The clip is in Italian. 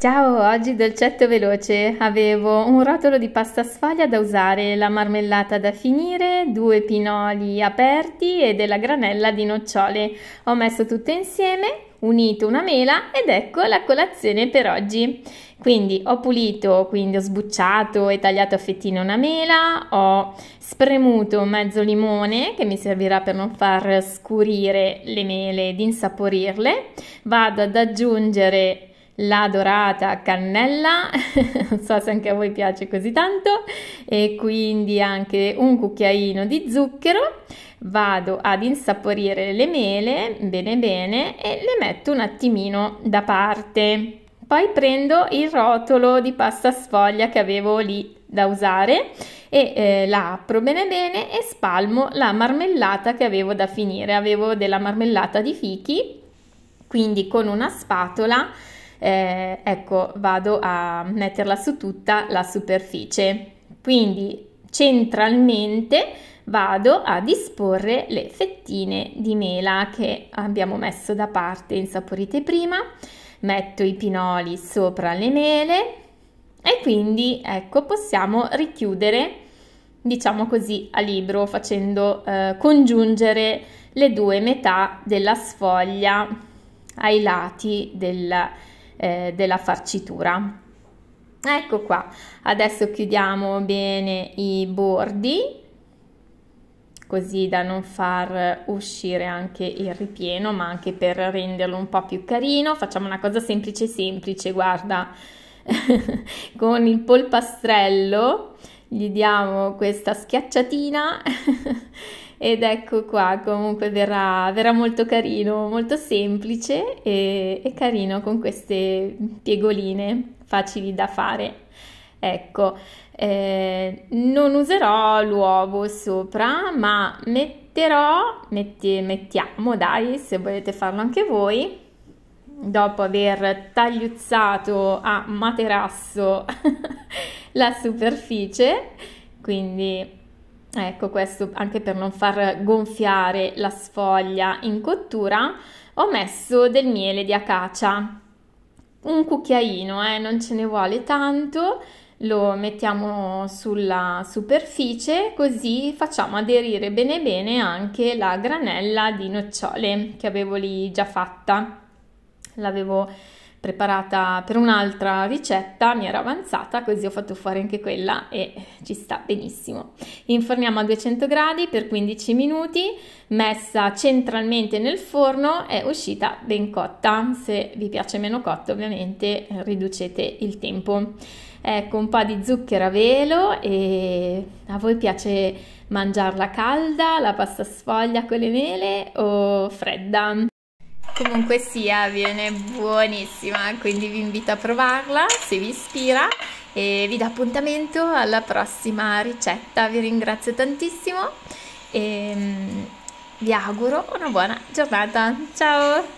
Ciao, oggi dolcetto veloce. Avevo un rotolo di pasta sfoglia da usare, la marmellata da finire, due pinoli aperti e della granella di nocciole. Ho messo tutte insieme, unito una mela ed ecco la colazione per oggi. Quindi ho pulito, quindi ho sbucciato e tagliato a fettine una mela, ho spremuto mezzo limone che mi servirà per non far scurire le mele ed insaporirle. Vado ad aggiungere la dorata cannella, non so se anche a voi piace così tanto, e quindi anche un cucchiaino di zucchero. Vado ad insaporire le mele bene bene e le metto un attimino da parte. Poi prendo il rotolo di pasta sfoglia che avevo lì da usare e eh, la apro bene bene e spalmo la marmellata che avevo da finire. Avevo della marmellata di fichi, quindi con una spatola eh, ecco vado a metterla su tutta la superficie quindi centralmente vado a disporre le fettine di mela che abbiamo messo da parte insaporite prima metto i pinoli sopra le mele e quindi ecco possiamo richiudere diciamo così a libro facendo eh, congiungere le due metà della sfoglia ai lati del, eh, della farcitura. Ecco qua, adesso chiudiamo bene i bordi così da non far uscire anche il ripieno ma anche per renderlo un po' più carino facciamo una cosa semplice semplice guarda con il polpastrello gli diamo questa schiacciatina ed ecco qua comunque verrà, verrà molto carino molto semplice e, e carino con queste piegoline facili da fare Ecco, eh, non userò l'uovo sopra, ma metterò, metti, mettiamo dai, se volete farlo anche voi, dopo aver tagliuzzato a materasso la superficie, quindi Ecco questo anche per non far gonfiare la sfoglia in cottura ho messo del miele di acacia, un cucchiaino, eh, non ce ne vuole tanto, lo mettiamo sulla superficie così facciamo aderire bene bene anche la granella di nocciole che avevo lì già fatta. L'avevo preparata per un'altra ricetta, mi era avanzata, così ho fatto fuori anche quella e ci sta benissimo. Inforniamo a 200 gradi per 15 minuti, messa centralmente nel forno, è uscita ben cotta. Se vi piace meno cotta ovviamente eh, riducete il tempo. Ecco un po' di zucchero a velo e a voi piace mangiarla calda, la pasta sfoglia con le mele o fredda? comunque sia viene buonissima quindi vi invito a provarla se vi ispira e vi do appuntamento alla prossima ricetta vi ringrazio tantissimo e ehm, vi auguro una buona giornata ciao